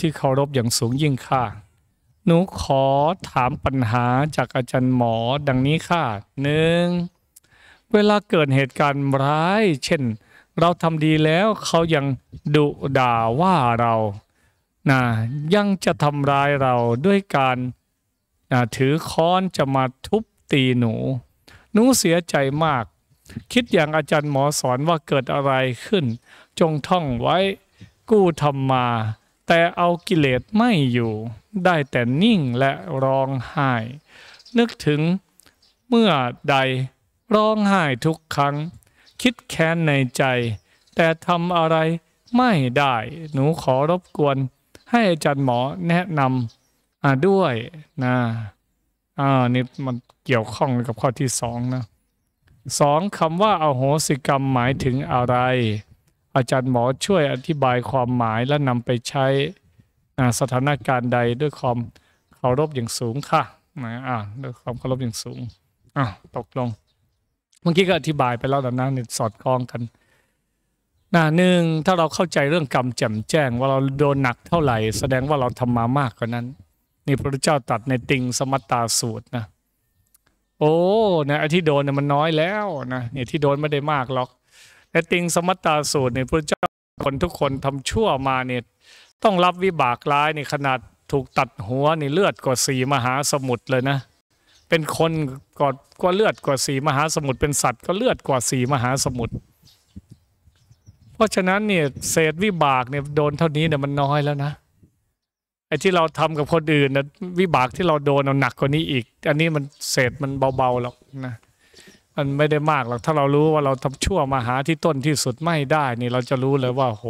ที่เคารพอย่างสูงยิ่งค่ะ หนูขอถามปัญหาจากอาจารย์หมอดังนี้ค่ะ หนึ่ง เวลาเกิดเหตุการณ์ร้าย เช่น เราทำดีแล้วเขายังดุด่าว่าเรานะยังจะทำร้ายเราด้วยการนะถือค้อนจะมาทุบตีหนู หนูเสียใจมาก คิดอย่างอาจารย์หมอสอนว่าเกิดอะไรขึ้น จงท่องไว้ กู้ธรรมมาแต่เอากิเลสไม่อยู่ได้แต่นิ่งและร้องไห้นึกถึงเมื่อใดร้องไห้ทุกครั้ง คิดแค้นในใจ แต่ทำอะไรไม่ได้ หนูขอรบกวน ให้อาจารย์หมอแนะนำด้วยนะอ่านี่มันเกี่ยวข้องกับข้อที่สองนะสองคำว่าอาโหสิกรรมหมายถึงอะไรอาจารย์หมอช่วยอธิบายความหมายและนำไปใช้สถานการณ์ใดด้วยความเคารพอย่างสูงค่ะนะอ่าด้วยความเคารพอย่างสูงอ่าตกลงเมื่อกี้ก็อธิบายไปแล้วแต่นะสอดคล้องกันนหนึ่งถ้าเราเข้าใจเรื่องกรรมแจ่มแจ้งว่าเราโดนหนักเท่าไหร่ แสดงว่าเราทำมามากกว่านั้นนี่พระพุทธเจ้าตัดในติงสมัตตาสูตรนะโอ้นะที่โดนเนี่ยมันน้อยแล้วนะเนี่ยที่โดนไม่ได้มากหรอกแต่ติงสมัตตาสูตรเนี่ยพระเจ้าคนทุกคนทำชั่วมาเนี่ยต้องรับวิบากร้ายในขนาดถูกตัดหัวในเลือดกว่าสี่มหาสมุทรเลยนะ เป็นคนกอดก็เลือดกว่าสี่มหาสมุทรเป็นสัตว์ก็เลือดกว่าสี่มหาสมุทรเพราะฉะนั้นเนี่ย เศษวิบากเนี่ยโดนเท่านี้เนี่ยมันน้อยแล้วนะไอ้ที่เราทำกับคนอื่นนะวิบากที่เราโดนเอาหนักกว่านี้อีก อันนี้มันเศษมันเบาๆหรอกนะมันไม่ได้มากหรอกถ้าเรารู้ว่าเราทำชั่วมาหาที่ต้นที่สุดไม่ได้ นี่เราจะรู้เลยว่าโห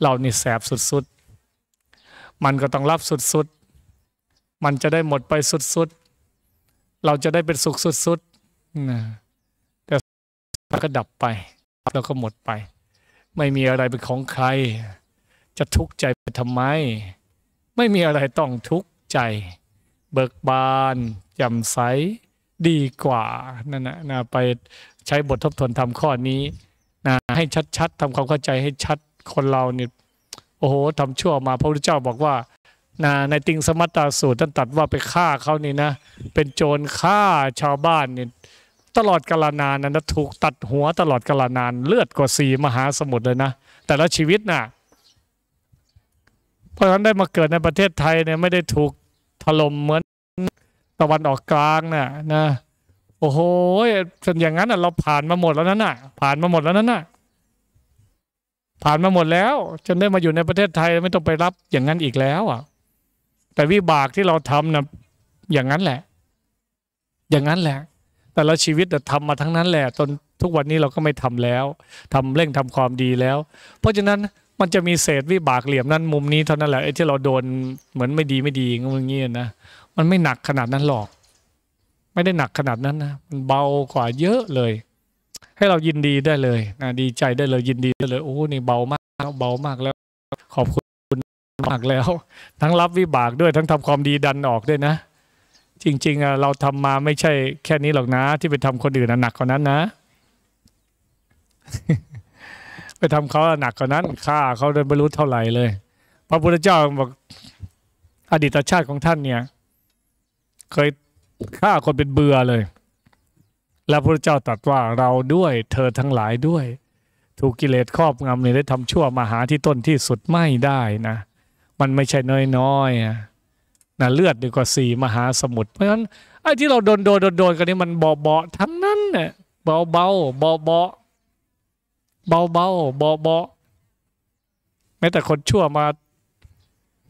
เรานี่แสบสุดๆมันก็ต้องรับสุดๆมันจะได้หมดไปสุดๆเราจะได้เป็นสุขสุดๆแต่ก็ดับไปแล้วก็หมดไป ไม่มีอะไรเป็นของใคร จะทุกข์ใจไปทำไม ไม่มีอะไรต้องทุกข์ใจ เบิกบานจ่ใสดีกว่า นั่นนะะไปใช้บททบทวนทำข้อนี้นะให้ชัดๆทำความเข้าใจให้ชัดคนเราเนี่ย โอ้โหทำชั่วมา พระพุทธเจ้าบอกว่านะในติงสมัตตาสูตรท่านตัดว่าไปฆ่าเขานี่นะ เป็นโจรฆ่าชาวบ้านเนี่ย ตลอดกาลนานนั้นถูกตัดหัวตลอดกาลนาน เลือดกว่าสีมหาสมุทรเลยนะ แต่ละชีวิตนะ่ะเพราะฉะนั้นได้มาเกิดในประเทศไทยเนี่ยไม่ได้ถูกถล่มเหมือนตะวันออกกลางน่ะ นะ โอ้โหส่วนอย่างนั้นอ่ะเราผ่านมาหมดแล้วนั่นน่ะ ผ่านมาหมดแล้วนั่นน่ะผ่านมาหมดแล้วจนได้มาอยู่ในประเทศไทยไม่ต้องไปรับอย่างนั้นอีกแล้วอ่ะ แต่วิบากที่เราทำนะอย่างนั้นแหละ อย่างนั้นแหละ แต่ละชีวิตทำมาทั้งนั้นแหละจนทุกวันนี้เราก็ไม่ทำแล้วทำเร่งทำความดีแล้ว เพราะฉะนั้นมันจะมีเศษวิบากเหลี่ยมนั้น มุมนี้ เท่านั้นแหละไอ้ที่เราโดนเหมือนไม่ดีไม่ดีอย่างเงี้ยนะมันไม่หนักขนาดนั้นหรอก ไม่ได้หนักขนาดนั้นนะ มันเบากว่าเยอะเลย ให้เรายินดีได้เลยนะดีใจได้เลย ยินดีได้เลย โอ้ นี่เบามาก เบามากแล้ว ขอบคุณมากแล้ว ทั้งรับวิบากด้วย ทั้งทำความดีดันออกด้วยนะ จริง ๆ เราทำมาไม่ใช่แค่นี้หรอกนะ ที่ไปทำคนอื่นหนักกว่านั้นนะ ไปทำเขาหนักกว่านั้นฆ่าเขาโดยไม่รู้เท่าไหร่เลย พระพุทธเจ้าบอกอดีตชาติของท่านเนี่ยเคยฆ่าคนเป็นเบื่อเลย แล้วพระเจ้าตรัสว่าเราด้วย เธอทั้งหลายด้วยถูกกิเลสครอบงำเนี่ยได้ทำชั่วมาหาที่ต้นที่สุดไม่ได้นะมันไม่ใช่น้อยๆนะนะเลือดดีกว่าสี่มหาสมุทรเพราะฉะนั้นไอ้ที่เราโดนโดนโดนกันนี่มันเบาเบาทั้งนั้นเนี่ยเบาเบาเบาเบาเบาเบาเบาๆแม้แต่คนชั่วมา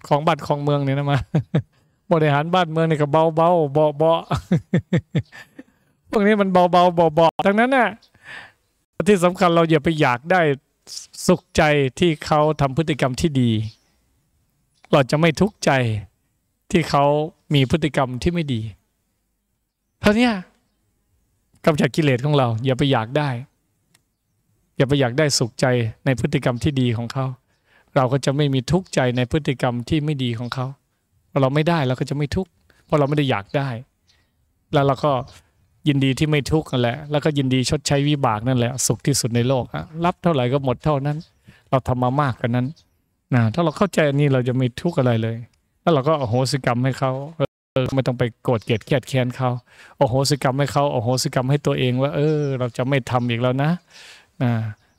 ของบัตรของเมืองเนี่ยนะมาบริหารบ้านเมืองนี่ก็เบาเบาเบาเบาพวกนี้มันเบาเบาเบาเบาทั้งนั้นน่ะที่สำคัญเราอย่าไปอยากได้สุขใจที่เขาทำพฤติกรรมที่ดี เราจะไม่ทุกข์ใจที่เขามีพฤติกรรมที่ไม่ดีเท่านี้กำจัดกิเลสของเรา อย่าไปอยากได้ อย่าไปอยากได้สุขใจในพฤติกรรมที่ดีของเขาเราก็จะไม่มีทุกข์ใจในพฤติกรรมที่ไม่ดีของเขาพอเราไม่ได้เราก็จะไม่ทุกข์เพราะเราไม่ได้อยากได้ แล้วเราก็ยินดีที่ไม่ทุกข์นั่นแหละ แล้วก็ยินดีชดใช้วิบากนั่นแหละสุขที่สุดในโลกอะรับเท่าไหร่ก็หมดเท่านั้น เราทำมามากกันนั้นนะถ้าเราเข้าใจนี้ เราจะไม่ทุกข์อะไรเลย แล้วเราก็โอโหสิกรรมให้เขาเออไม่ต้องไปโกรธเกลียดแค้นเขาโอโหสิกรรมให้เขาโอโหสิกรรมให้ตัวเอง ว่า เออ เราจะไม่ทำอีกแล้วนะนะ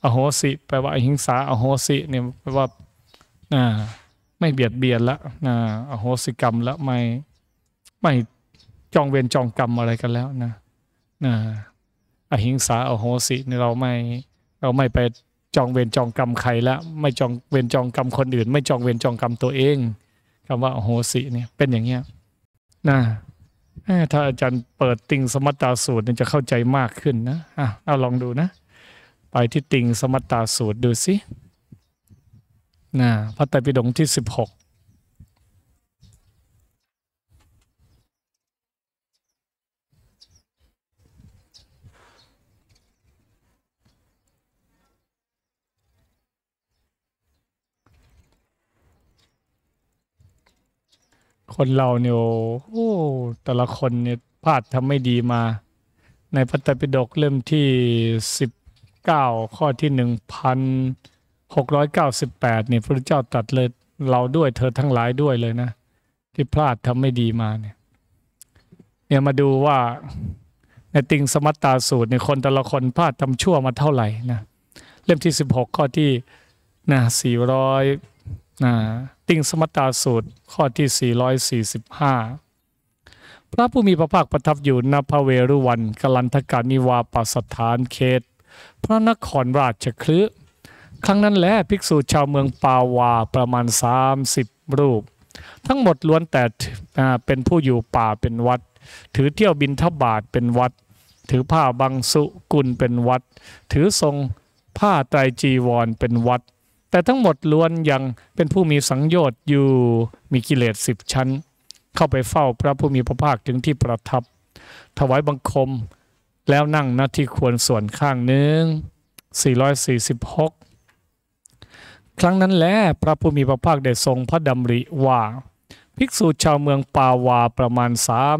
อโหสิแปลว่าหิงสาอโหสิเนี่ยแปลว่าอ่าไม่เบียดเบียนละนะอโหสิกรรมละไม่ไม่จองเวรจองกรรมอะไรกันแล้วนะนะอหิงสาอโหสิเราไม่เราไม่ไปจองเวรจองกรรมใครละไม่จองเวรจองกรรมคนอื่น ไม่จองเวรจองกรรมตัวเอง คำว่าอโหสิเนี่ยเป็นอย่างเงี้ยนะถ้าอาจารย์เปิดติงสมัตตาสูตรนจะเข้าใจมากขึ้นนะอ่ะเอาลองดูนะ ไปที่ติงสมัตตาสูตรดูสินะพระไตรปิฎกที่สิบหกคนเราเนี่ย โอ้ แต่ละคนเนี่ยพลาดทำไม่ดีมา ในพระไตรปิฎกเล่มที่สิบเก้าข้อที่หนึ่งพัน698เนี่ยพระเจ้าตัดเลยเราด้วยเธอทั้งหลายด้วยเลยนะที่พลาดทำไม่ดีมาเนี่ยเนี่ยมาดูว่าในติงสมัตตาสูตรในคนแต่ละคนพลาดทำชั่วมาเท่าไหร่นะเล่มที่ 16 ข้อที่นะ400นะติงสมัตตาสูตรข้อที่ 445 พระผู้มีพระภาคประทับอยู่ณพระเวรุวันกลันทกานิวาปสถานเขตพระนครราชคฤห์ครั้งนั้นแหละภิกษุชาวเมืองปาวาประมาณ 30 รูป ทั้งหมดล้วนแต่เป็นผู้อยู่ป่าเป็นวัด ถือเที่ยวบินทบาทเป็นวัด ถือผ้าบางสุกุลเป็นวัด ถือทรงผ้าไตรจีวรเป็นวัด แต่ทั้งหมดล้วนยังเป็นผู้มีสังโยชน์อยู่มีกิเลสสิบชั้น เข้าไปเฝ้าพระผู้มีพระภาคถึงที่ประทับ ถวายบังคมแล้วนั่งณที่ควรส่วนข้างหนึ่ง446ครั้งนั้นแล พระผู้มีพระภาคได้ทรงพระดำริว่า ภิกษุชาวเมืองปาวาประมาณ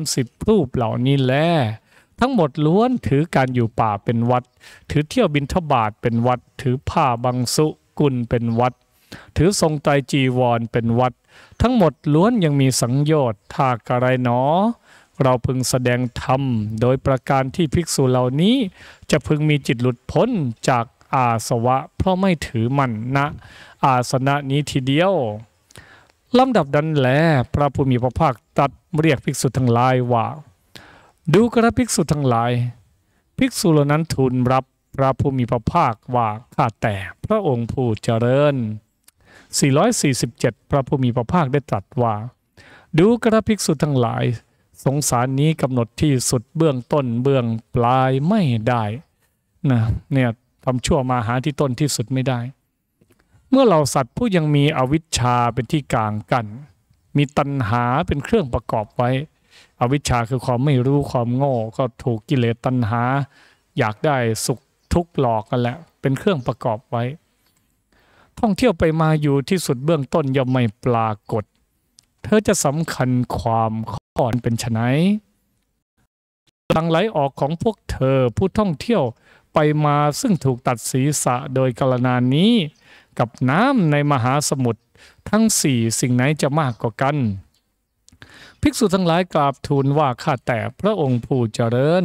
30 รูปเหล่านี้แล ทั้งหมดล้วนถือการอยู่ป่าเป็นวัด ถือเที่ยวบินทบาทเป็นวัด ถือผ้าบังสุกุลเป็นวัด ถือทรงไตจีวรเป็นวัด ทั้งหมดล้วนยังมีสังโยชน์ทากอะไรหนอเราพึงแสดงธรรม โดยประการที่ภิกษุเหล่านี้จะพึงมีจิตหลุดพ้นจากอาสวะ เพราะไม่ถือมันนะอาสนะนี้ทีเดียวลำดับดันแลพระผู้มีพระภาคตัดเรียกภิกษุทั้งหลายว่า ดูกระภิกษุทั้งหลาย ภิกษุเหล่านั้นทูลรับพระผู้มีพระภาคว่าข้าแต่พระองค์ผู้เจริญ 447 พระผู้มีพระภาคได้ตรัสว่า ดูกระภิกษุทั้งหลาย สงสารนี้กำหนดที่สุดเบื้องต้นเบื้องปลายไม่ได้นะเนี่ยความชั่วมาหาที่ต้นที่สุดไม่ได้ เมื่อเราสัตว์ผู้ยังมีอวิชชาเป็นที่กลางกัน มีตัณหาเป็นเครื่องประกอบไว้ อวิชชาคือความไม่รู้ความโง่ก็ถูกกิเลสตัณหา อยากได้สุขทุกข์หลอกกันแหละ เป็นเครื่องประกอบไว้ ท่องเที่ยวไปมาอยู่ที่สุดเบื้องต้นย่อมไม่ปรากฏ เธอจะสำคัญความข้อนเป็นไฉนลังไหลออกของพวกเธอผู้ท่องเที่ยวไปมาซึ่งถูกตัดศีรษะโดยกรณานี้ กับน้ำ ในมหาสมุทรทั้งสี่สิ่งไหนจะมากกว่ากัน ภิกษุทั้งหลายกราบทูลว่าข้าแต่พระองค์ผู้เจริญ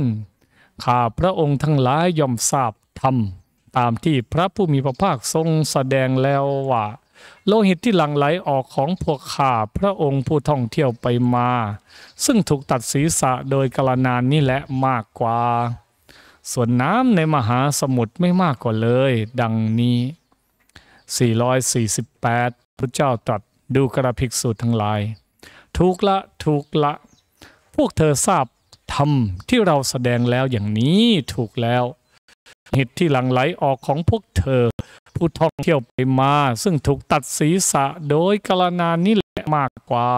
ข้าพระองค์ทั้งหลายยอมทราบธรรม ตามที่พระผู้มีพระภาคทรงแสดงแล้วว่าโลหิตที่หลั่งไหลออกของพวกข้าพระองค์ผู้ท่องเที่ยวไปมา ซึ่งถูกตัดศีรษะโดยกรณานนี่แหละมากกว่าส่วนน้ำในมหาสมุทรไม่มากกว่าเลย ดังนี้ 448พระเจ้าตรัสดูกระภิกษุทั้งหลาย ถูกละ ถูกละ พวกเธอทราบธรรมที่เราแสดงแล้วอย่างนี้ถูกแล้ว เหตุที่หลั่งไหลออกของพวกเธอ ผู้ท่องเที่ยวไปมา ซึ่งถูกตัดศีรษะโดยกรณานี่แหละมากกว่า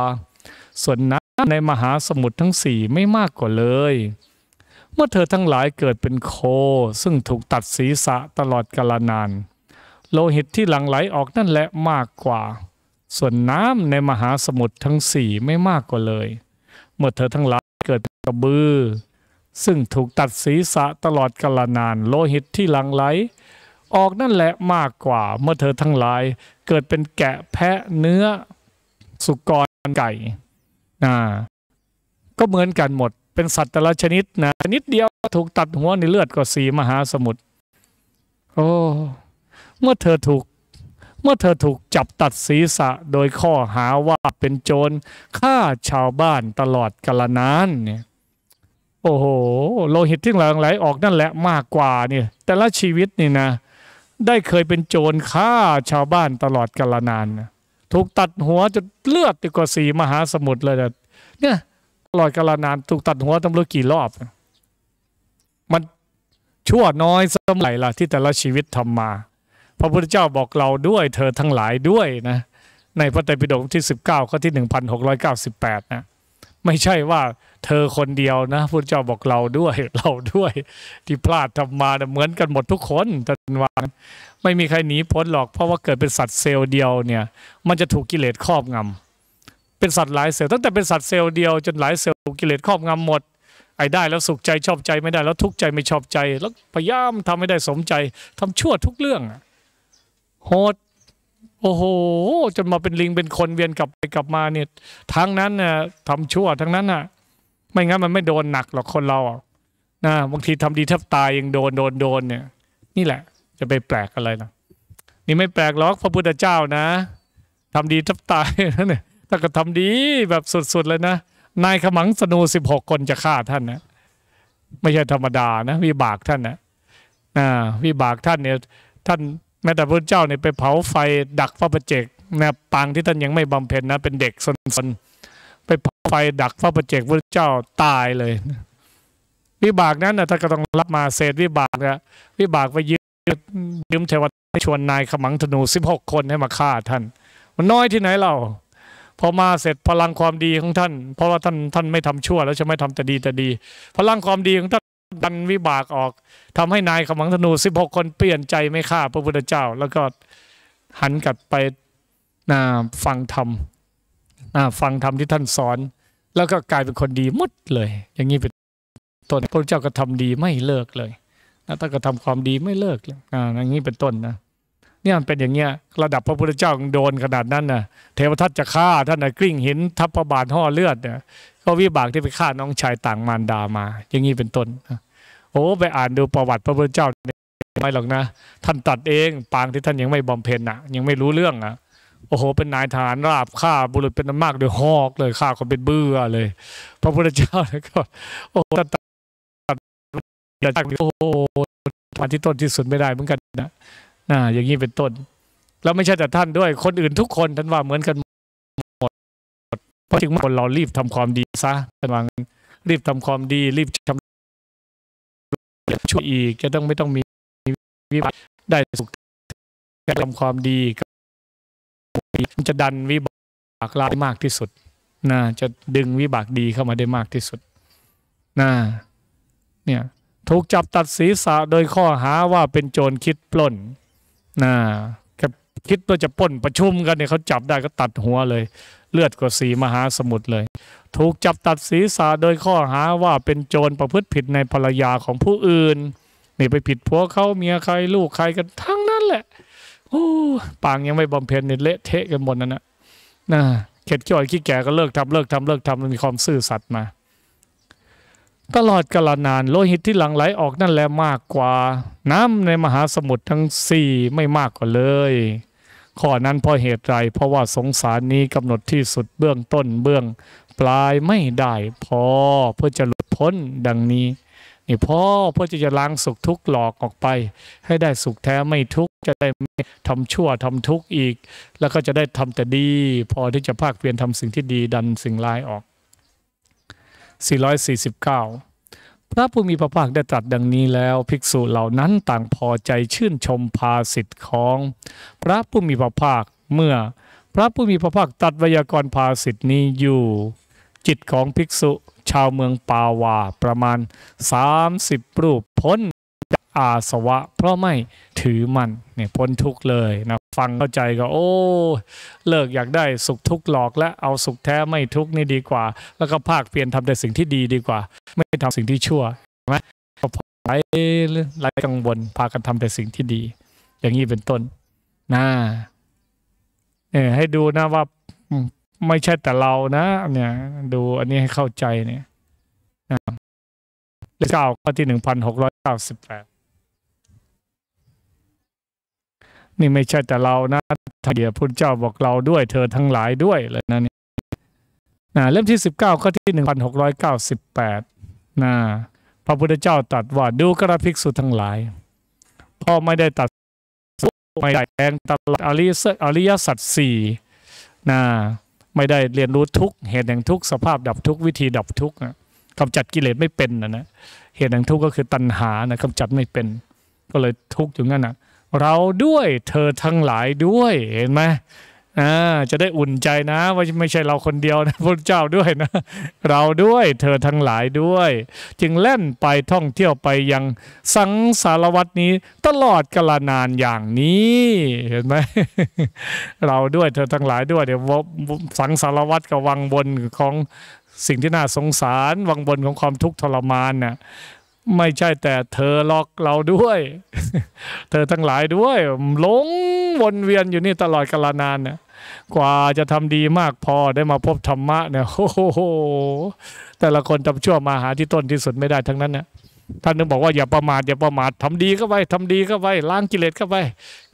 ส่วนน้ำในมหาสมุทรทั้งสี่ไม่มากกว่าเลยมื่อเธอทั้งหลายเกิดเป็นโค ซึ่งถูกตัดศีรษะตลอดกาลนาน โลหิตที่หลั่งไหลออกนั่นแหละมากกว่า ส่วนน้ำในมหาสมุทรทั้งสี่ไม่มากกว่าเลย เมื่อเธอทั้งหลายเกิดกระบือซึ่งถูกตัดศีรษะตลอดกาลนาน โลหิตที่หลั่งไหลออกนั่นแหละมากกว่า เมื่อเธอทั้งหลายเกิดเป็นแกะแพะเนื้อสุกรไก่นะก็เหมือนกันหมดเป็นสัตว์แต่ละชนิดนะชนิดเดียวถูกตัดหัวในเลือดก็สีมหาสมุทรโอ้เมื่อเธอถูกเมื่อเธอถูกจับตัดศีรษะโดยข้อหาว่า เป็นโจรฆ่าชาวบ้านตลอดกาลนานเนี่ย โอ้โหโลหิตที่หลั่งไหลออกนั่นแหละมากกว่าเนี่ยแต่ละชีวิตนี่นะ ได้เคยเป็นโจรฆ่าชาวบ้านตลอดกาลนานนะถูกตัดหัวจนเลือดติดกว่าสีมหาสมุทรเลยนะเนี่ยลอยกาลนานถูกตัดหัวตำรวจกี่รอบ มันชั่วน้อยสมัยล่ะที่แต่ละชีวิตทำมาพระพุทธเจ้าบอกเราด้วย เธอทั้งหลายด้วยนะในพระไตรปิฎกที่ 19ข้อที่1698นะไม่ใช่ว่าเธอคนเดียวนะพระเจ้าบอกเราด้วยเราด้วย ที่พลาดทำมาเหมือนกันหมดทุกคนท่านวันไม่มีใครหนีพ้นหรอกเพราะว่าเกิดเป็นสัตว์เซลล์เดียวเนี่ยมันจะถูกกิเลสครอบงำเป็นสัตว์หลายเซลล์ตั้งแต่เป็นสัตว์เซลล์เดียว จนหลายเซลล์กิเลสครอบงำหมด ไอ้ได้แล้วสุขใจชอบใจไม่ได้แล้วทุกข์ใจไม่ชอบใจแล้วพยายามทำให้ได้สมใจ ทำชั่วทุกเรื่องโหดโอ้โหจนมาเป็นลิงเป็นคนเวียนกลับไปกลับมาเนี่ยทั้งนั้นน่ะทำชั่วทั้งนั้นน่ะ ไม่งั้นมันไม่โดนหนักหรอกคนเรานะ บางทีทำดีแทบตายยังโดนโดนโดนเนี่ย นี่แหละจะไปแปลกอะไรนะนี่ไม่แปลกหรอกพระพุทธเจ้านะ ทำดีแทบตายนั่นเนี่ยถ้าก็ทำดีแบบสุด ๆเลยนะ นายขมังสนูสิบหกคนจะฆ่าท่านนะ ไม่ใช่ธรรมดานะวิบากท่านนะวิบากท่านเนี่ยท่านแม้แต่พระเจ้าเนี่ยไปเผาไฟดักพระประเจกนะปางที่ท่านยังไม่บำเพ็ญนะ เป็นเด็กสนๆไปเผาไฟดักพระประเจกพระเจ้าตายเลย วิบากนั้นนะท่านก็ต้องรับมาเศษวิบากนะวิบากไปยืมยืมเทวดาชวนนายขมังธนูสิบหกคนให้มาฆ่าท่านมันน้อยที่ไหนเราพอมาเสร็จพลังความดีของท่าน เพราะว่าท่านท่านไม่ทำชั่วแล้วจะไม่ทำแต่ดีแต่ดีพลังความดีของท่านดันวิบากออก ทำให้นายขมังธนูสิบหกคนเปลี่ยนใจไม่ฆ่าพระพุทธเจ้า แล้วก็หันกลับไปนาฟังธรรมนาฟังธรรมที่ท่านสอน แล้วก็กลายเป็นคนดีมุดเลย อย่างนี้เป็นต้น พระเจ้าก็ทำดีไม่เลิกเลยถ้ท่านก็ทำความดีไม่เลิกเลยอ่าอย่างนี้เป็นต้นนะเนี่ยเป็นอย่างเงี้ยระดับพระพุทธเจ้าโดนขนาดนั้นน่ะเทวทัตจะฆ่าท่านนะกลิ้งหินทับพระบาทห่อเลือดเนี่ย ก็วิบากที่ไปฆ่าน้องชายต่างมารดามาอย่างนี้เป็นต้นโอ้ไปอ่านดูประวัติพระพุทธเจ้าไม่หรอกนะ ท่านตัดเองปางที่ท่านยังไม่บำเพ็ญอ่ะ ยังไม่รู้เรื่องอ่ะ โอ้โหเป็นนายทหารราบฆ่าบุรุษเป็นนมากโดยหอกเลยฆ่าคนเป็นเบื่อเลย พระพุทธเจ้าแล้วก็ โอ้ตัดตัดโอ้มาที่ต้นที่สุดไม่ได้เหมือนกันนะอ่าอย่างนี้เป็นต้นแล้วไม่ใช่แต่ท่านด้วย คนอื่นทุกคนท่านว่าเหมือนกันหมด เพราะถึงคนเรารีบทำความดีซะท่านว่ารีบทำความดีรีบทำช่วยอีกจะต้องไม่ต้องมีวิบัติได้สุขทำความดีมันจะดันวิบากร้ายมากที่สุดนะจะดึงวิบากดีเข้ามาได้มากที่สุดนะเนี่ยถูกจับตัดศีรษะโดยข้อหาว่าเป็นโจรคิดปล้นนะแค่คิดว่าจะป้นประชุมกันเนี่ยเขาจับได้ก็ตัดหัวเลย เลือดกว่าสีมหาสมุทรเลย ถูกจับตัดศีรษะโดยข้อหาว่าเป็นโจรประพฤติผิดในภรรยาของผู้อื่นนี่ไปผิดผัวเขาเมียใครลูกใครกันทั้งนั้นแหละโอ้ปางยังไม่บำเพ็ญเนี่ยเละเทะกันหมดนั่นนะนะเข็ดจ่อ่ยขี้แก่ก็เลิกทำเลิกทำเลิกทำมันมีความซื่อสัตย์มาตลอดกาลนานโลหิตที่หลั่งไหลออกนั่นแหละมากกว่าน้ำในมหาสมุทรทั้งสี่ไม่มากกว่าเลยข้อนั้นเพราะเหตุไร เพราะว่าสงสารนี้กำหนดที่สุดเบื้องต้นเบื้องปลายไม่ได้ พอเพื่อจะหลุดพ้นดังนี้นี่พ่อเพื่อจะล้างสุขทุกข์หลอกออกไป ให้ได้สุขแท้ไม่ทุกข์จะได้ไม่ทำชั่วทำทุกข์อีก แล้วก็จะได้ทำแต่ดีพอที่จะภาคเพียรทำสิ่งที่ดีดันสิ่งร้ายออก449 พระผู้มีพระภาคได้ตรัสดังนี้แล้วภิกษุเหล่านั้นต่างพอใจชื่นชมภาสิทธิ์ของ พระผู้มีพระภาคเมื่อ พระผู้มีพระภาคตัดวยากรภาสิทธินี้อยู่ จิตของภิกษุชาวเมืองปาวาประมาณ 30 รูปพ้นอาสวะเพราะไม่ถือมันเนี่ยพ้นทุกเลยนะ ฟังเข้าใจก็โอ้ เลิกอยากได้สุขทุกหลอกและเอาสุขแท้ไม่ทุกนี่ดีกว่า แล้วก็ภาคเปลี่ยนทำแต่สิ่งที่ดีดีกว่า ไม่ทำสิ่งที่ชั่วใช่ไหมก็พอไรไรกังวลพากันทำแต่สิ่งที่ดี อย่างนี้เป็นต้นนะเนี่ยให้ดูนะว่าไม่ใช่แต่เรานะเนี่ยดูอันนี้ให้เข้าใจเนี่ยนะเลขเก้าข้อที่หนึ่งพันหกร้อยเก้าสิบแปดนี่ไม่ใช่แต่เรานะทเดียพุทธเจ้าบอกเราด้วย เธอทั้งหลายด้วยเลยนะนี่นะเล่มที่ 19ข้อที่ 1698นะพระพุทธเจ้าตรัสว่าดูกระพิกสุทั้งหลายพ่อไม่ได้ตัดไม่ได้แทนตลอดอริยอริยสัจสี่นะไม่ได้เรียนรู้ทุกเหตุแห่งทุกสภาพดับทุกวิธีดับทุกกำจัดกิเลสไม่เป็นนะนะเหตุแห่งทุกก็คือตัณหานะกำจัดไม่เป็น ก็เลยทุกอยู่งั้นนะ่ะเราด้วยเธอทั้งหลายด้วย เห็นไหมอ่าจะได้อุ่นใจนะ ว่าไม่ใช่เราคนเดียวนะพระเจ้าด้วยนะเราด้วยเธอทั้งหลายด้วย จึงแล่นไปท่องเที่ยวไปยังสังสารวัตนี้ ตลอดกาลนานอย่างนี้ เห็นไหมเราด้วยเธอทั้งหลายด้วยเดี๋ยวสังสารวัตกับวังบนของสิ่งที่น่าสงสาร วังบนของความทุกข์ทรมานนะ่ะไม่ใช่แต่เธอหลอกเราด้วย เธอทั้งหลายด้วย หลงวนเวียนอยู่นี่ตลอดกาลนานเนี่ยกว่าจะทำดีมากพอได้มาพบธรรมะเนี่ยโอ้โหแต่ละคนทำชั่วมาหาที่ต้นที่สุดไม่ได้ทั้งนั้นเนี่ยท่านนึงบอกว่าอย่าประมาทอย่าประมาททำดีเข้าไปทำดีเข้าไปล้างกิเลสเข้าไป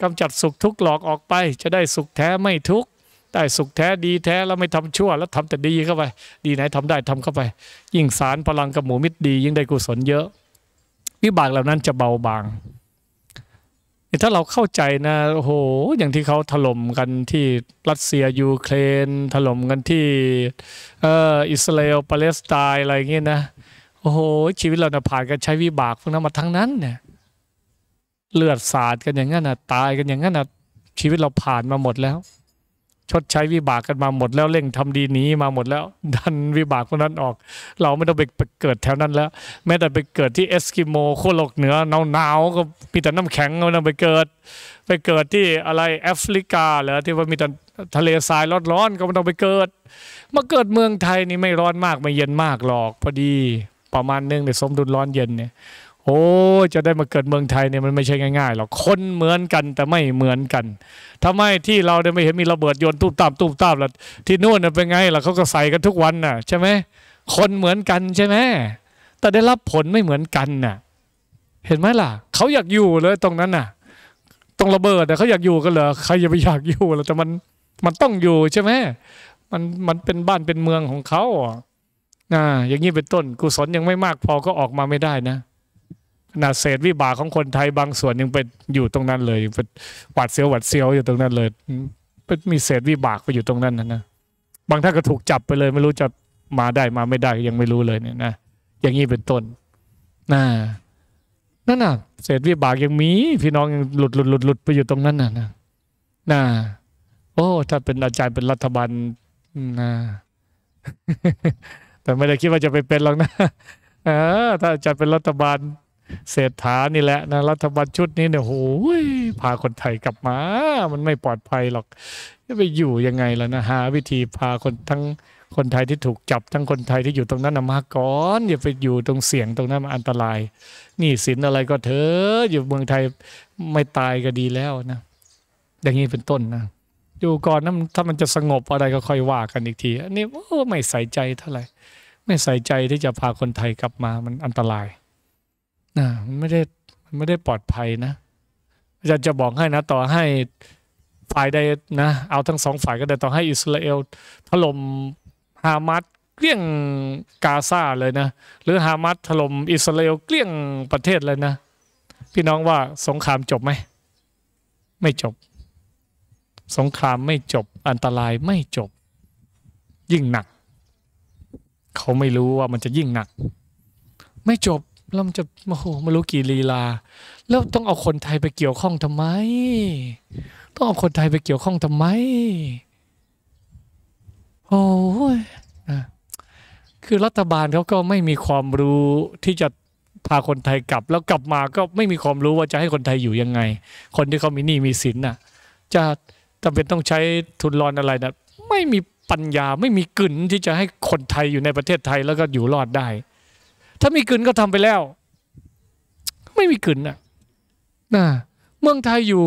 กำจัดสุขทุกข์หลอกออกไปจะได้สุขแท้ไม่ทุกข์ ได้สุขแท้ดีแท้แล้วไม่ทำชั่วแล้วทำแต่ดีเข้าไป ดีไหนทำได้ทำเข้าไป ยิ่งสารพลังกับหมูมิตรดียิ่งได้กุศลเยอะวิบากเหล่านั้นจะเบาบาง ถ้าเราเข้าใจนะ โอ้โห อย่างที่เขาถล่มกันที่รัสเซียยูเครนถล่มกันที่ เอออิสราเอลปาเลสไตน์อะไรเงี้ยนะ โอ้โห ชีวิตเราเนี่ยผ่านกันใช้วิบากพวกนั้นมาทั้งนั้นเนี่ย เลือดสาดกันอย่างนั้นนะตายกันอย่างนั้นนะชีวิตเราผ่านมาหมดแล้วชดใช้วิบากกันมาหมดแล้วเร่งทำดีนี้มาหมดแล้วดันวิบากพวกนั้นออก เราไม่ต้องไปเกิดแถวนั้นแล้ว แม้แต่ไปเกิดที่เอสกิโมโคโลกเหนือหนาวๆก็มีแต่น้ำแข็งเรต้องไปเกิด ไปเกิดที่อะไรแอฟริกาเหรอที่ว่ามีแต่ทะเลทรายร้อนๆก็ไม่ต้องไปเกิดมาเกิดเมืองไทยนี่ไม่ร้อนมากไม่เย็นมากหรอก พอดีประมาณนึงเนี่ยสมดุลร้อนเย็นเนี่ยโอ้จะได้มาเกิดเมืองไทยเนี่ยมันไม่ใช่ง่ายๆหรอกคนเหมือนกันแต่ไม่เหมือนกัน ทำไมที่เราเนี่ยไม่เห็นมีระเบิดโยนตุ้มตามตุ้มตามล่ะที่นู่นเป็นไงล่ะเขาก็ใส่กันทุกวันน่ะ ใช่ไหม คนเหมือนกันใช่ไหมแต่ได้รับผลไม่เหมือนกันน่ะ เห็นไหมล่ะ เขาอยากอยู่เลยตรงนั้นน่ะตรงระเบิดแต่เขาอยากอยู่กันเหรอใครจะไปอยากอยู่ล่ะแต่มันมันต้องอยู่ใช่ไหมมันมันเป็นบ้านเป็นเมืองของเขาอ่ะอย่างนี้เป็นต้น กุศลยังไม่มากพอก็ออกมาไม่ได้นะขนาดเศษวิบากของคนไทยบางส่วนยังไปอยู่ตรงนั้นเลยไปหวัดเสียวหวัดเสียวอยู่ตรงนั้นเลยเปมีเศษวิบากไปอยู่ตรงนั้นนะนะบางท่านก็ถูกจับไปเลย ไม่รู้จะมาได้มาไม่ได้ยังไม่รู้เลยเนี่ยนะอย่างนี้เป็นต้นนะนั่นน่ะเศษวิบากยังมีพี่น้องยังหลุดหลุดหลุดหลุดไปอยู่ตรงนั้นน่ะนะน่ะโอ้ถ้าเป็นอาจารย์เป็นรัฐบาลนะแต่ไม่ได้คิดว่าจะไปเป็นหรอกนะเออ ถ้าอาจารย์เป็นรัฐบาลเศรษฐานี่แหละนะรัฐบาลชุดนี้เนี่ยโอ้ยพาคนไทยกลับมา มันไม่ปลอดภัย หรอก จะไปอยู่ยังไงล่ะนะหาวิธีพาคนทั้งคนไทยที่ถูกจับทั้งคนไทยที่อยู่ตรงนั้นมาก่อนอย่าไปอยู่ตรงเสียงตรงนั้นมันอันตราย นี่สินอะไรก็เถอะอยู่เมืองไทยไม่ตายก็ดีแล้วนะอย่างนี้เป็นต้นนะอยู่ก่อนนะถ้ามันจะสงบอะไรก็ค่อยว่ากันอีกทีอันนี้ไม่ใส่ใจเท่าไหร่ไม่ใส่ใจที่จะพาคนไทยกลับมา มันอันตรายนะไม่ได้ไม่ได้ปลอดภัยนะอาจารย์จะบอกให้นะต่อให้ฝ่ายใดนะ เอาทั้งสองฝ่ายก็ได้ต่อให้อิสราเอล ถล่มฮามาสเกลี้ยงกาซาเลยนะ หรือฮามาสถล่มอิสราเอลเกลี้ยงประเทศเลยนะ พี่น้องว่าสงครามจบไหมไม่จบ สงครามไม่จบอันตรายไม่จบ ยิ่งหนักเขาไม่รู้ว่ามันจะยิ่งหนัก ไม่จบแล้วมันจะโอ้โหไม่รู้กี่ลีลา แล้วต้องเอาคนไทยไปเกี่ยวข้องทำไม ต้องเอาคนไทยไปเกี่ยวข้องทำไมโอ้ยนะคือรัฐบาลเขาก็ไม่มีความรู้ที่จะพาคนไทยกลับ แล้วกลับมาก็ไม่มีความรู้ว่าจะให้คนไทยอยู่ยังไง คนที่เขามีหนี้มีสินน่ะ จะจำเป็นต้องใช้ทุนรอนอะไรนะไม่มีปัญญาไม่มีกลืนที่จะให้คนไทยอยู่ในประเทศไทยแล้วก็อยู่รอดได้ถ้ามีกึืนก็ทำไปแล้ว ไม่มีกึืนน่ะนะเมืองไทยอยู่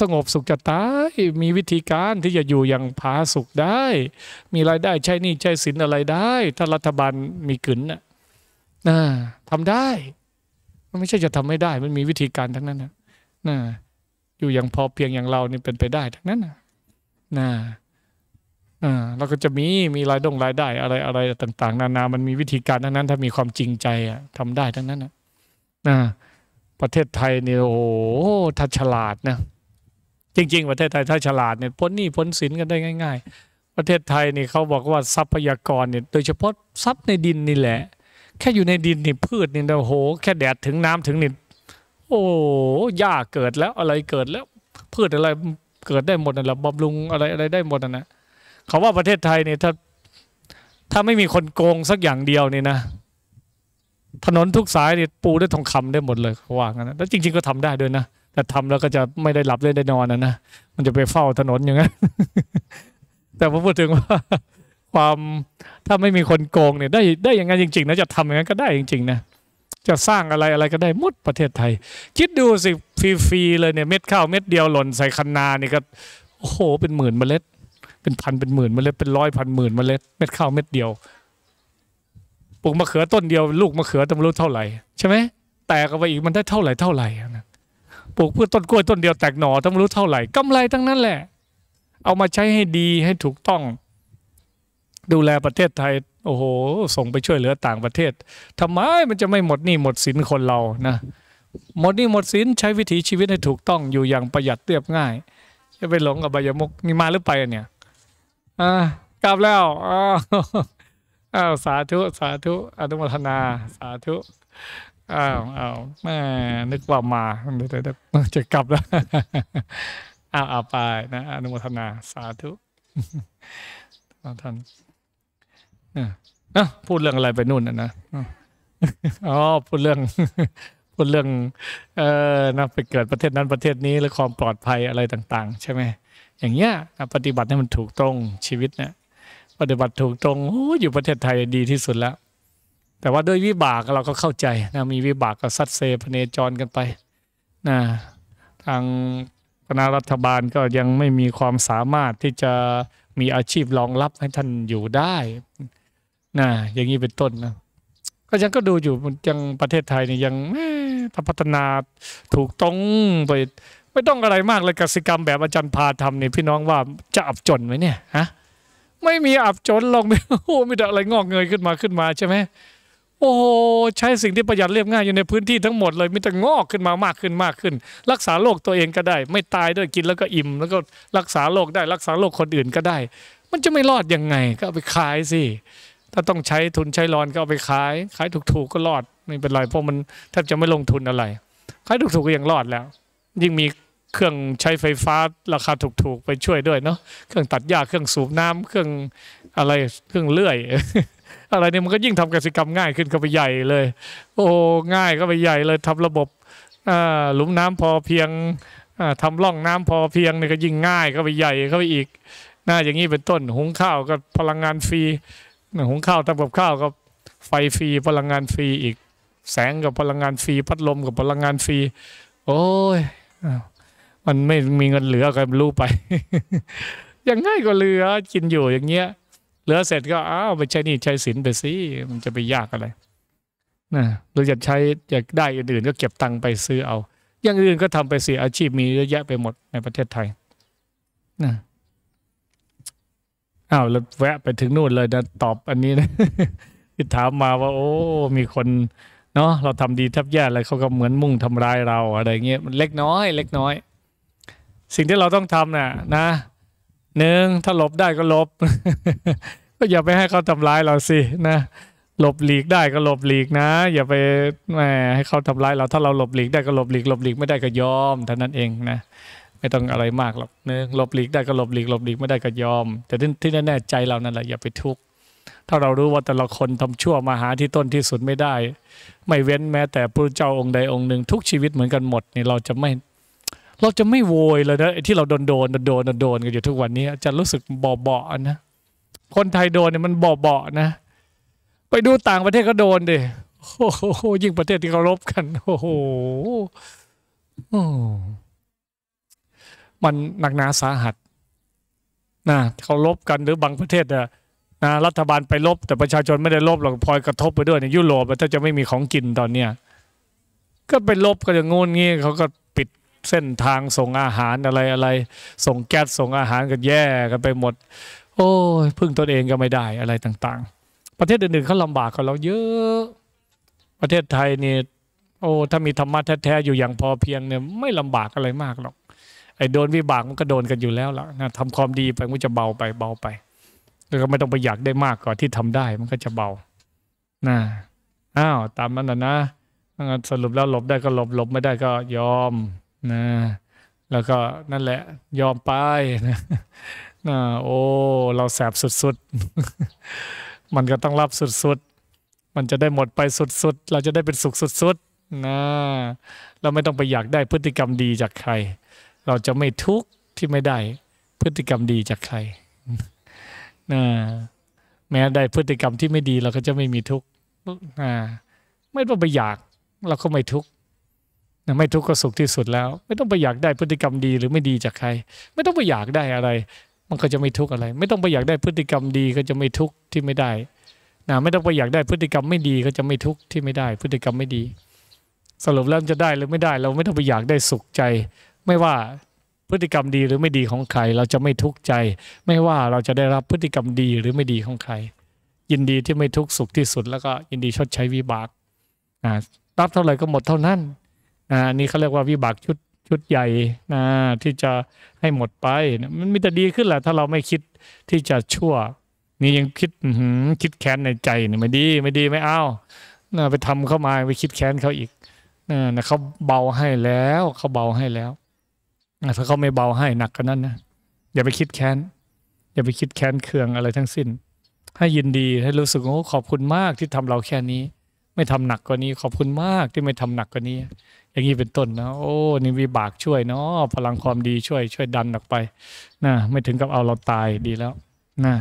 สงบสุขจะตายมีวิธีการที่จะอยู่อย่างผาสุขได้ มีรายได้ใช้นี่ใช้สินอะไรได้ ถ้ารัฐบาลมีกึืนน่ะนะทำได้ มันไม่ใช่จะทำไม่ได้ มันมีวิธีการทั้งนั้นนะนะอยู่อย่างพอเพียงอย่างเรานี่เป็นไปได้ ทั้งนั้นนะนะเราก็จะมีมีรายดงรายได้อะไรอะไรต่าง ๆ นานามันมีวิธีการทั้งนั้น ถ้ามีความจริงใจอ่ะทำได้ทั้งนั้นนะประเทศไทยเนี่ยโอ้โหถ้าฉลาดนะ จริงๆ ประเทศไทยถ้าฉลาดเนี่ยพ้นหนี้พ้นสินกันได้ง่าย ๆ ประเทศไทยนี่เขาบอกว่าทรัพยากรเนี่ยโดยเฉพาะทรัพย์ในดินนี่แหละ แค่อยู่ในดินนี่พืชนี่โอ้โห แค่แดดถึงน้ำถึงนี่โอ้หญ้าเกิดแล้วอะไรเกิดแล้วพืชอะไรเกิดได้หมดนั่นแหละบำรุงอะไรอะไรได้หมดนั่นแหละเขาว่าประเทศไทยเนี่ยถ้า ถ้าไม่มีคนโกงสักอย่างเดียวนี่นะถนนทุกสายเนี่ยปูด้วยทองคำได้หมดเลยเขาว่างั้นแล้วจริง ๆก็ทำได้ด้วยนะแต่ทำแล้วก็จะไม่ได้หลับเล้ได้นอนนะนะมันจะไปเฝ้าถนนอย่างนั้นแต่ผมพูดถึงว่าความถ้าไม่มีคนโกงเนี่ย ได้ได้อย่างนั้นจริงๆนะจะทำอย่างนั้นก็ได้จริงๆนะจะสร้างอะไรอะไรก็ได้หมดประเทศไทย คิดดูสิฟรีๆเลยเนี่ยเม็ดข้าวเม็ดเดียวหล่นใส่คันนานี่ก็โอ้โหเป็นหมื่นเมล็ดเป็นพันเป็นหมื่นเมล็ดเป็นร้อยพันหมื่นเมล็ดเม็ดข้าวเม็ดเดียวปลูกมะเขือต้นเดียวลูกมะเขือจะไม่รู้เท่าไหร่ใช่ไหมแตกออกไปอีกมันได้เท่าไหร่เท่าไหร่ปลูกเพื่อต้นกล้วยต้นเดียวแตกหน่อจะไม่รู้เท่าไหร่กำไรทั้งนั้นแหละ เอามาใช้ให้ดีให้ถูกต้อง ดูแลประเทศไทย โอ้โห ส่งไปช่วยเหลือต่างประเทศ ทำไมมันจะไม่หมดนี่หมดสินคนเรานะหมดนี่หมดสินใช้วิถีชีวิตให้ถูกต้องอยู่อย่างประหยัดเรียบง่ายจะไปหลงกับบยมุกนี่มาหรือไปเนี่ยอากลับแล้ว อ้าว สาธุ สาธุอนุโมทนา สาธุ อ้าวอ้าวแม่นึกว่ามาเดี๋ยวจะกลับแล้ว อ้าวเอาไปนะอนุโมทนา สาธุท่านนะพูดเรื่องอะไรไปนู่นนะนะ อ๋อ พูดเรื่อง พูดเรื่อง เออนะไปเกิดประเทศนั้นประเทศนี้และความปลอดภัยอะไรต่าง ๆ ใช่ไหมอย่างเงี้ยปฏิบัติให้มันถูกตรงชีวิตเนี่ยปฏิบัติถูกตรงโอ้ยู่ประเทศไทยดีที่สุดแล้ว แต่ว่าด้วยวิบากเราก็เข้าใจนะมีวิบากก็ซัดเซพเนจรกันไปนะทางคณะรัฐบาลก็ยังไม่มีความสามารถที่จะมีอาชีพรองรับให้ท่านอยู่ได้นะอย่างนี้เป็นต้นนะก็ยังก็ดูอยู่ยังประเทศไทยเนี่ยยังพัฒนาถูกตรงไปไม่ต้องอะไรมากเลยกสิกรรมแบบอาจารย์พาทำนี่พี่น้องว่าจะอับจนไหมเนี่ยฮะไม่มีอับจนลองไม่โอ้ไม่ได้อะไรงอกเงยขึ้นมาขึ้นมาใช่ไหมโอ้ใช้สิ่งที่ประหยัดเรียบง่ายอยู่ในพื้นที่ทั้งหมดเลยมิแต่งอกขึ้นมามากขึ้นมากขึ้น รักษาโรคตัวเองก็ได้ ไม่ตายด้วยกินแล้วก็อิ่มแล้วก็รักษาโรคได้รักษาโรคคนอื่นก็ได้ มันจะไม่รอดยังไง ก็เอาไปขายสิถ้าต้องใช้ทุนใช้รอนก็เอาไปขายขายถูกๆก็รอดไม่เป็นไรเพราะมันแทบจะไม่ลงทุนอะไรขายถูกๆก็ยังรอดแล้ว ยิ่งมีเครื่องใช้ไฟฟ้าราคาถูกๆ ไปช่วยด้วยเนาะเครื่องตัดหญ้าเครื่องสูบน้ำเครื่องอะไรเครื่องเลื่อยอะไรเนี่ยมันก็ยิ่งทำกสิกรรมง่ายขึ้นก็ไปใหญ่เลย โอ้ง่ายก็ไปใหญ่เลย ทำระบบหลุมน้ำพอเพียงทำร่องน้ำพอเพียงเนี่ยก็ยิ่งง่ายก็ไปใหญ่เข้าไปอีกน่าอย่างนี้เป็นต้น หุงข้าวก็พลังงานฟรีหุงข้าวทำกับข้าวก็ไฟฟรีพลังงานฟรีอีก แสงกับพลังงานฟรีพัดลมกับพลังงานฟรีโอ้ยมันไม่มีเงินเหลือ ก็รู้ไป ยังง่ายก็เหลือกินอยู่อย่างเงี้ย เหลือเสร็จก็อ้าวไปใช้นี่ใช้สินไปสิ มันจะไปยากอะไร นะหรือจะใช้อยากได้อื่นๆก็เก็บตังค์ไปซื้อเอา อย่างอื่นก็ทำไปสิอาชีพมีเยอะแยะไปหมดในประเทศไทยนะอ้าวแล้วแวะไปถึงนู่นเลยนะตอบอันนี้นะที่ถามมาว่า โอ้ มีคน เนาะเราทำดีทับแย่อะไรเขาก็เหมือนมุ่งทำร้ายเราอะไรเงี้ยมันเล็กน้อย เล็กน้อยสิ่งที่เราต้องทำน่ะนะหนึ่งถ้าหลบได้ก็หลบ ก็อย่าไปให้เขาทำร้ายเราสินะหลบหลีกได้ก็หลบหลีกนะ อย่าไปแหมให้เขาทำร้ายเราถ้าเราหลบหลีกได้ก็หลบหลีก หลบหลีกไม่ได้ก็ยอมเท่านั้นเองนะไม่ต้องอะไรมากหรอกเนือหลบหลีกได้ก็หลบหลีกหลบหลีกไม่ได้ก็ยอม แต่ที่แน่ใจเรานั่นแหละอย่าไปทุกข์ถ้าเรารู้ว่าแต่ละคนทำชั่ว มาหาที่ต้นที่สุดไม่ได้ ไม่เว้นแม้แต่พระเจ้าองค์ใดองค์หนึ่งทุกชีวิตเหมือนกันหมด นี่เราจะไม่เราจะไม่โวยเลยนะที่เราโดนโดนโดนโดนกันอยู่ทุกวันนี้ จะรู้สึกบอเบานะคนไทยโดนเนี่ยมันบอเบานะไปดูต่างประเทศก็โดนดิโอ้โหยิ่งประเทศที่เคารพกันโอ้โหมันหนักหนาสาหัสนะเขารบกันหรือบางประเทศนะนะรัฐบาลไปลบแต่ประชาชนไม่ได้ลบหรอกพลอยกระทบไปด้วยในยุโรปถ้าจะไม่มีของกินตอนเนี้ยก็ไปลบกันอย่างงูนงี้เขาก็เส้นทางส่งอาหารอะไรอะไร ส่งแก๊สส่งอาหารกันแย่กันไปหมด โอ้ยพึ่งตนเองก็ไม่ได้อะไรต่าง ๆ ประเทศอื่นๆเขาลำบากกว่าเราเยอะ ประเทศไทยนี่โอ้ถ้ามีธรรมะแท้ๆอยู่อย่างพอเพียงเนี่ย ไม่ลำบากอะไรมากหรอกไอ้โดนวิบากมันก็โดนกันอยู่แล้วล่ะนะทำความดีไปมันจะเบาไปเบาไป แล้วก็ไม่ต้องไปอยากได้มากกว่าที่ทำได้มันก็จะเบานะอ้าวตามนั้นนะนะสรุปแล้วหลบได้ก็หลบหลบไม่ได้ก็ยอมนะแล้วก็นั่นแหละยอมไปนะโอ้เราแสบสุดๆมันก็ต้องรับสุด ๆ มันจะได้หมดไปสุด ๆ เราจะได้เป็นสุขสุดๆนะเราไม่ต้องไปอยากได้พฤติกรรมดีจากใคร เราจะไม่ทุกข์ที่ไม่ได้พฤติกรรมดีจากใครนะแม้ได้พฤติกรรมที่ไม่ดีเราก็จะไม่มีทุกข์นะไม่ต้องไปอยาก เราก็ไม่ทุกข์นะไม่ทุกข์ก็สุขที่สุดแล้ว ไม่ต้องไปอยากได้พฤติกรรมดีหรือไม่ดีจากใคร ไม่ต้องไปอยากได้อะไรมันก็จะไม่ทุกข์อะไร ไม่ต้องไปอยากได้พฤติกรรมดีก็จะไม่ทุกข์ที่ไม่ได้นะไม่ต้องไปอยากได้พฤติกรรมไม่ดีก็จะไม่ทุกข์ที่ไม่ได้ พฤติกรรมไม่ดี สรุปแล้วจะได้หรือไม่ได้เราไม่ต้องไปอยากได้สุขใจ ไม่ว่าพฤติกรรมดีหรือไม่ดีของใครเราจะไม่ทุกข์ใจ ไม่ว่าเราจะได้รับพฤติกรรมดีหรือไม่ดีของใคร ยินดีที่ไม่ทุกข์สุขที่สุดแล้วก็ยินดีชดใช้วิบากนะรับเท่าไหร่ก็หมดเท่านั้นนะนี่เขาเรียกว่าวิบากชุดชุดใหญ่นะ ที่จะให้หมดไปมันมีแต่ดีขึ้นแหละถ้าเราไม่คิดที่จะชั่ว นี่ยังคิดคิดแค้นในใจนี่ไม่ดี ไม่ดีไม่เอานะไปทำเข้ามาไปคิดแค้นเขาอีกนะเขาเบาให้แล้วเขาเบาให้แล้ว ถ้าเขาไม่เบาให้หนักก็นั้นนะอย่าไปคิดแค้นอย่าไปคิดแค้นเคืองอะไรทั้งสิ้นให้ยินดีให้รู้สึกโอ้ขอบคุณมากที่ทำเราแค่นี้ ไม่ทำหนักกว่านี้ ขอบคุณมากที่ไม่ทำหนักกว่านี้อย่างนี้เป็นต้นนะโอ้นี่วิบากช่วยเนาะพลังความดีช่วยช่วยดันออกไปนะไม่ถึงกับเอาเราตายดีแล้วนะ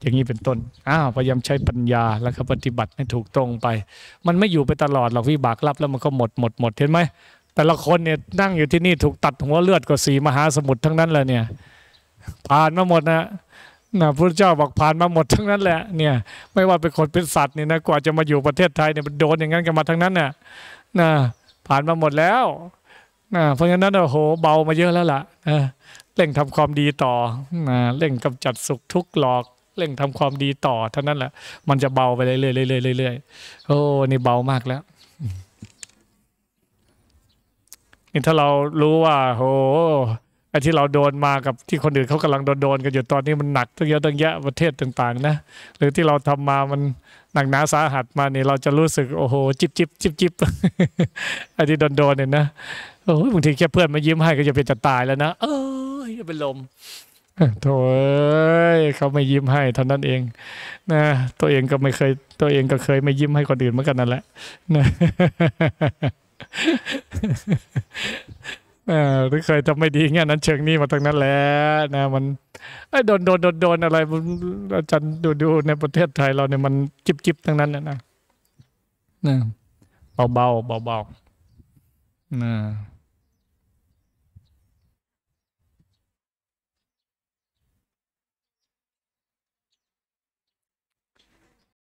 อย่างนี้เป็นต้น อ้าวพยายามใช้ปัญญาแล้วก็ปฏิบัติให้ถูกตรงไปมันไม่อยู่ไปตลอดหรอกวิบากรับแล้วมันก็หมดหมดหมดเห็นไหม แต่ละคนเนี่ยนั่งอยู่ที่นี่ถูกตัดหัวเลือดกว่าสีมหาสมุทรทั้งนั้นเลยเนี่ยผ่านมาหมดนะนะพระเจ้าบอกผ่านมาหมดทั้งนั้นแหละเนี่ยไม่ว่าเป็นคนเป็นสัตว์เนี่ยนะกว่าจะมาอยู่ประเทศไทยเนี่ยโดนอย่างนั้นกันมาทั้งนั้นน่ะนะผ่านมาหมดแล้วนะเพราะฉะนั้นโอ้โห เบามาเยอะแล้วล่ะเร่งทำความดีต่อนะเร่งกำจัดสุขทุกหลอก เร่งทำความดีต่อ เท่านั้นแหละ มันจะเบาไปเรื่อยๆเรื่อยๆเรื่อยโอ้นี่เบามากแล้ว นี่ถ้าเรารู้ว่า โหไอ้ที่เราโดนมากับที่คนอื่นเขากำลังโดนโดนกันอยู่ตอนนี้มันหนักตั้งเยอะตั้งแยะประเทศต่างๆนะหรือที่เราทำมามันหนักหนาสาหัสมาเนี่ยเราจะรู้สึกโอ้โหจิบจิบจิบจิบไอ้ที่โดนโดนเนี่ยนะโอ้บางทีแค่เพื่อนมายิ้มให้ก็จะเป็นจะตายแล้วนะเออจะเป็นลมโถ่เขาไม่ยิ้มให้เท่านั้นเอง นะ ตัวเองก็ไม่เคย ตัวเองก็เคยไม่ยิ้มให้คนอื่นเหมือนกันนั่นแหละนะเออหรือเคยทำไม่ดีเงี้ยนั้นเชิงนี้มาตั้งนั้นแหละนะ มันโดนโดนโดนโดนอะไรอาจารย์ดูดูในประเทศไทยเราเนี่ยมันจิบจิบทั้งนั้นนะนะเบาเบาเบาเบานะ